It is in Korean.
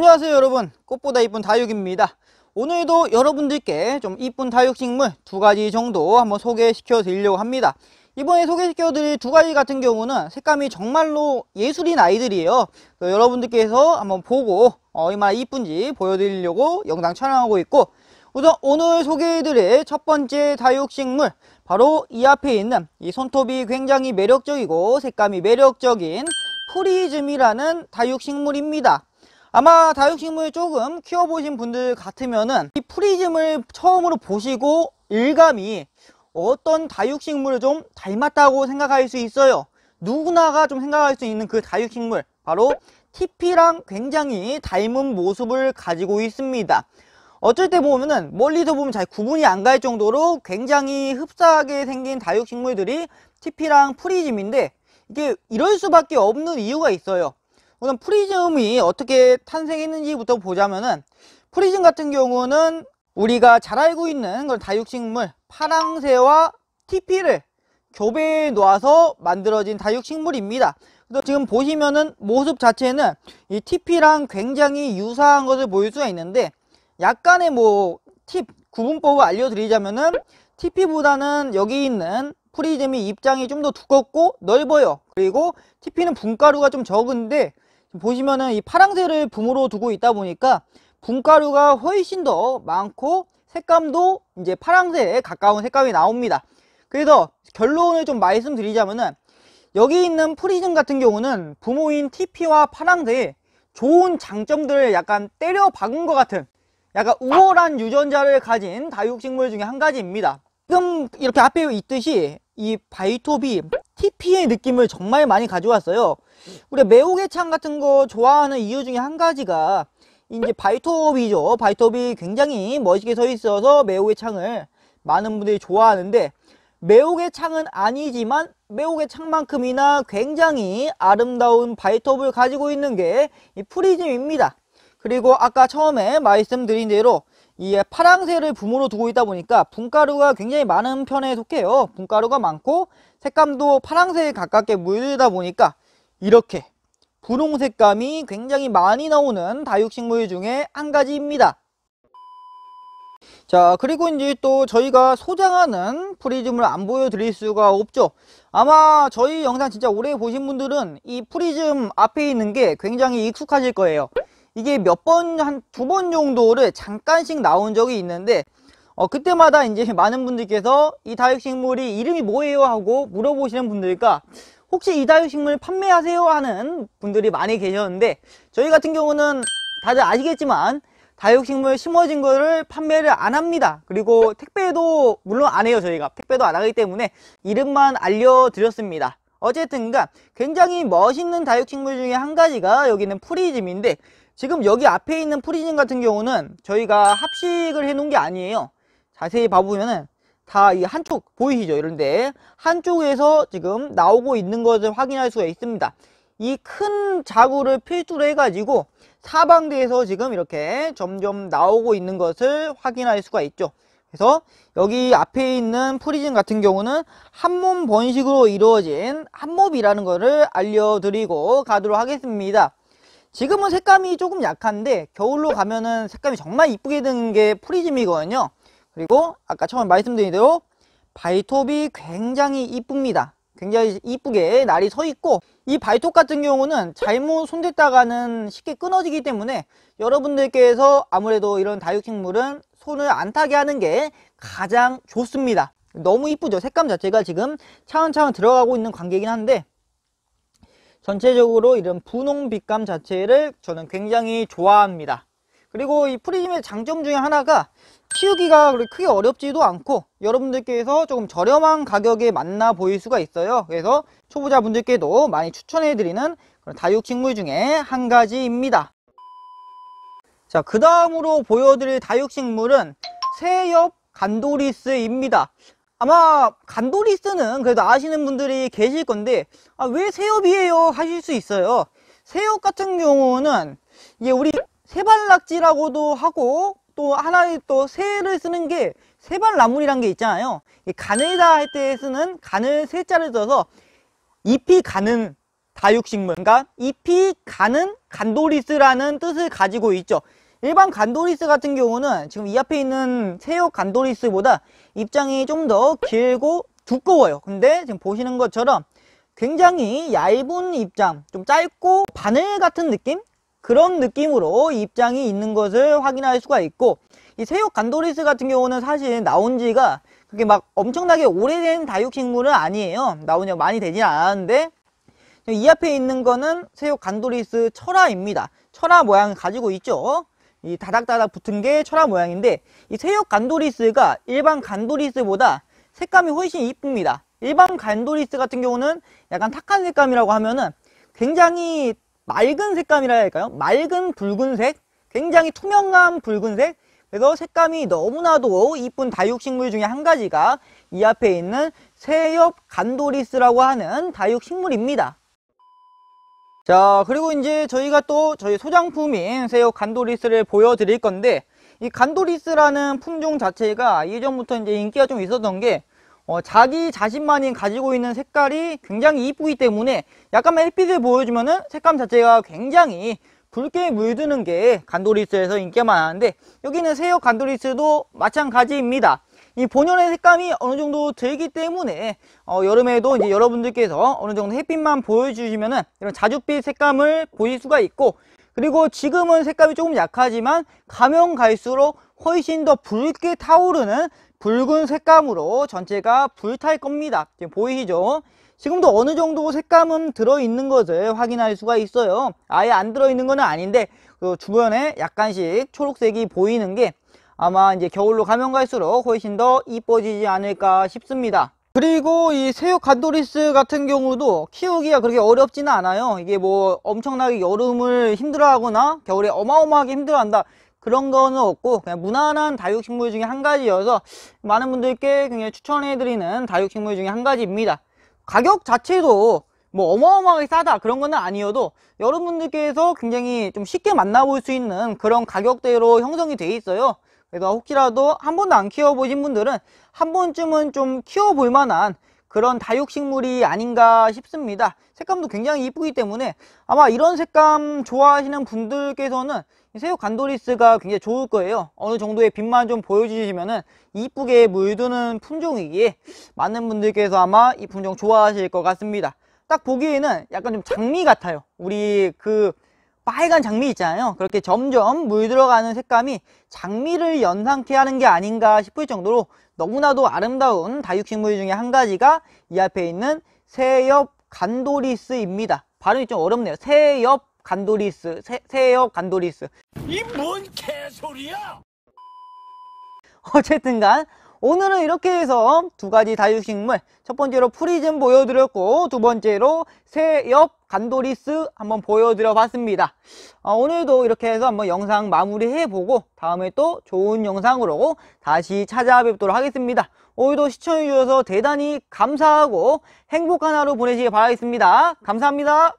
안녕하세요 여러분 꽃보다 이쁜 다육입니다 오늘도 여러분들께 좀 이쁜 다육식물 두 가지 정도 한번 소개시켜 드리려고 합니다 이번에 소개시켜 드릴 두 가지 같은 경우는 색감이 정말로 예술인 아이들이에요 그 여러분들께서 한번 보고 어, 얼마나 이쁜지 보여드리려고 영상 촬영하고 있고 우선 오늘 소개해드릴 첫 번째 다육식물 바로 이 앞에 있는 이 손톱이 굉장히 매력적이고 색감이 매력적인 프리즘이라는 다육식물입니다 아마 다육식물 조금 키워보신 분들 같으면은 이 프리즘을 처음으로 보시고 일감이 어떤 다육식물을 좀 닮았다고 생각할 수 있어요 누구나가 좀 생각할 수 있는 그 다육식물 바로 t p 랑 굉장히 닮은 모습을 가지고 있습니다 어쩔 때 보면은 멀리서 보면 잘 구분이 안 갈 정도로 굉장히 흡사하게 생긴 다육식물들이 t p 랑 프리즘인데 이게 이럴 수밖에 없는 이유가 있어요 우선 프리즘이 어떻게 탄생했는지부터 보자면은 프리즘 같은 경우는 우리가 잘 알고 있는 그런 다육식물 파랑새와 TP를 교배에 놓아서 만들어진 다육식물입니다 지금 보시면은 모습 자체는 이 TP랑 굉장히 유사한 것을 보일 수가 있는데 약간의 뭐 팁 구분법을 알려드리자면은 TP보다는 여기 있는 프리즘이 입장이 좀 더 두껍고 넓어요 그리고 TP는 분가루가 좀 적은데 보시면은 이 파랑새를 붐으로 두고 있다 보니까 분가루가 훨씬 더 많고 색감도 이제 파랑새에 가까운 색감이 나옵니다 그래서 결론을 좀 말씀드리자면은 여기 있는 프리즘 같은 경우는 부모인 TP와 파랑새의 좋은 장점들을 약간 때려 박은 것 같은 약간 우월한 유전자를 가진 다육식물 중에 한 가지입니다 지금 이렇게 앞에 있듯이 이 바이톱이 TP의 느낌을 정말 많이 가져왔어요 우리 매혹의창 같은 거 좋아하는 이유 중에 한 가지가 이제 바이톱이죠 바이톱이 굉장히 멋있게 서 있어서 매혹의 창을 많은 분들이 좋아하는데 매혹의 창은 아니지만 매혹의 창만큼이나 굉장히 아름다운 바이톱을 가지고 있는 게 이 프리즘입니다 그리고 아까 처음에 말씀드린 대로 이 파랑새를 붐으로 두고 있다 보니까 분가루가 굉장히 많은 편에 속해요 분가루가 많고 색감도 파랑새에 가깝게 물들다 보니까 이렇게 분홍 색감이 굉장히 많이 나오는 다육식물 중에 한 가지입니다 자 그리고 이제 또 저희가 소장하는 프리즘을 안 보여드릴 수가 없죠 아마 저희 영상 진짜 오래 보신 분들은 이 프리즘 앞에 있는 게 굉장히 익숙하실 거예요 이게 몇 번 한 두 번 정도를 잠깐씩 나온 적이 있는데 어, 그때마다 이제 많은 분들께서 이 다육식물이 이름이 뭐예요 하고 물어보시는 분들과 혹시 이 다육식물 판매하세요 하는 분들이 많이 계셨는데 저희 같은 경우는 다들 아시겠지만 다육식물 심어진 거를 판매를 안 합니다 그리고 택배도 물론 안 해요 저희가 택배도 안 하기 때문에 이름만 알려드렸습니다 어쨌든간 굉장히 멋있는 다육식물 중에 한 가지가 여기는 프리즘인데 지금 여기 앞에 있는 프리즌 같은 경우는 저희가 합식을 해 놓은 게 아니에요 자세히 봐보면은 다 이 한쪽 보이시죠 이런데 한쪽에서 지금 나오고 있는 것을 확인할 수가 있습니다 이 큰 자구를 필두로 해가지고 사방대에서 지금 이렇게 점점 나오고 있는 것을 확인할 수가 있죠 그래서 여기 앞에 있는 프리즘 같은 경우는 한몸 번식으로 이루어진 한몸이라는 것을 알려드리고 가도록 하겠습니다. 지금은 색감이 조금 약한데 겨울로 네. 가면은 색감이 정말 이쁘게 드는 게 프리즘이거든요 그리고 아까 처음에 말씀드린 대로 발톱이 굉장히 이쁩니다 굉장히 이쁘게 날이 서 있고 이 발톱 같은 경우는 잘못 손댔다가는 쉽게 끊어지기 때문에 여러분들께서 아무래도 이런 다육식물은 손을 안 타게 하는 게 가장 좋습니다 너무 이쁘죠 색감 자체가 지금 차근차근 들어가고 있는 관계긴 이 한데 전체적으로 이런 분홍 빛감 자체를 저는 굉장히 좋아합니다 그리고 이 프리즘의 장점 중에 하나가 키우기가 그렇게 크게 어렵지도 않고 여러분들께서 조금 저렴한 가격에 만나 보일 수가 있어요 그래서 초보자분들께도 많이 추천해드리는 그런 다육식물 중에 한 가지입니다 자 그 다음으로 보여드릴 다육식물은 새엽 간도리스입니다 아마 간도리스는 그래도 아시는 분들이 계실 건데 아, 왜 새엽이에요 하실 수 있어요 새엽 같은 경우는 이게 우리 세발낙지라고도 하고 또 하나의 또 새를 쓰는 게 세발나물이란 게 있잖아요 가을다 할 때 쓰는 가늘 세자를 써서 잎이 가는 다육식물 그러니까 잎이 가는 간도리스라는 뜻을 가지고 있죠 일반 간도리스 같은 경우는 지금 이 앞에 있는 새육 간도리스보다 입장이 좀 더 길고 두꺼워요 근데 지금 보시는 것처럼 굉장히 얇은 입장 좀 짧고 바늘 같은 느낌 그런 느낌으로 입장이 있는 것을 확인할 수가 있고 이 새우 간도리스 같은 경우는 사실 나온 지가 그게 막 엄청나게 오래된 다육식물은 아니에요 나온 지 많이 되진 않았는데 이 앞에 있는 거는 새우 간도리스 철화입니다 철화 모양을 가지고 있죠 이 다닥다닥 붙은 게 철화 모양인데 이 세역 간도리스가 일반 간도리스보다 색감이 훨씬 이쁩니다. 일반 간도리스 같은 경우는 약간 탁한 색감이라고 하면은 굉장히 맑은 색감이라 할까요? 맑은 붉은색, 굉장히 투명한 붉은색 그래서 색감이 너무나도 이쁜 다육식물 중에 한 가지가 이 앞에 있는 새엽 간도리스라고 하는 다육식물입니다. 자 그리고 이제 저희가 또 저희 소장품인 새우 간도리스를 보여드릴 건데 이 간도리스라는 품종 자체가 예전부터 이제 인기가 좀 있었던 게 어, 자기 자신만이 가지고 있는 색깔이 굉장히 이쁘기 때문에 약간만 햇빛을 보여주면은 색감 자체가 굉장히 붉게 물드는 게 간도리스에서 인기가 많았는데 여기는 새우 간도리스도 마찬가지입니다. 이 본연의 색감이 어느 정도 들기 때문에 어, 여름에도 이제 여러분들께서 어느 정도 햇빛만 보여주시면은 이런 자줏빛 색감을 보일 수가 있고 그리고 지금은 색감이 조금 약하지만 가면 갈수록 훨씬 더 붉게 타오르는 붉은 색감으로 전체가 불탈 겁니다 지금 보이시죠 지금도 어느 정도 색감은 들어있는 것을 확인할 수가 있어요 아예 안 들어있는 건 아닌데 그 주변에 약간씩 초록색이 보이는 게 아마 이제 겨울로 가면 갈수록 훨씬 더 이뻐지지 않을까 싶습니다 그리고 이 새우 갓도리스 같은 경우도 키우기가 그렇게 어렵지는 않아요 이게 뭐 엄청나게 여름을 힘들어하거나 겨울에 어마어마하게 힘들어한다 그런 거는 없고 그냥 무난한 다육식물 중에 한 가지여서 많은 분들께 굉장히 추천해드리는 다육식물 중에 한 가지입니다 가격 자체도 뭐 어마어마하게 싸다 그런 거는 아니어도 여러분들께서 굉장히 좀 쉽게 만나볼 수 있는 그런 가격대로 형성이 돼 있어요 그래서 그러니까 혹시라도 한 번도 안 키워보신 분들은 한 번쯤은 좀 키워볼 만한 그런 다육식물이 아닌가 싶습니다 색감도 굉장히 이쁘기 때문에 아마 이런 색감 좋아하시는 분들께서는 새우 간도리스가 굉장히 좋을 거예요 어느 정도의 빛만 좀 보여주시면 이쁘게 물드는 품종이기에 많은 분들께서 아마 이 품종 좋아하실 것 같습니다 딱 보기에는 약간 좀 장미 같아요 우리 그 빨간 장미 있잖아요 그렇게 점점 물 들어가는 색감이 장미를 연상케 하는 게 아닌가 싶을 정도로 너무나도 아름다운 다육식물 중에 한 가지가 이 앞에 있는 새엽 간도리스입니다 발음이 좀 어렵네요 새엽 간도리스 새, 엽 간도리스 이 뭔 개소리야 어쨌든간 오늘은 이렇게 해서 두 가지 다육식물 첫 번째로 프리즘 보여드렸고 두 번째로 새엽 간도리스 한번 보여드려 봤습니다 어, 오늘도 이렇게 해서 한번 영상 마무리 해보고 다음에 또 좋은 영상으로 다시 찾아뵙도록 하겠습니다 오늘도 시청해주셔서 대단히 감사하고 행복한 하루 보내시길 바라겠습니다 감사합니다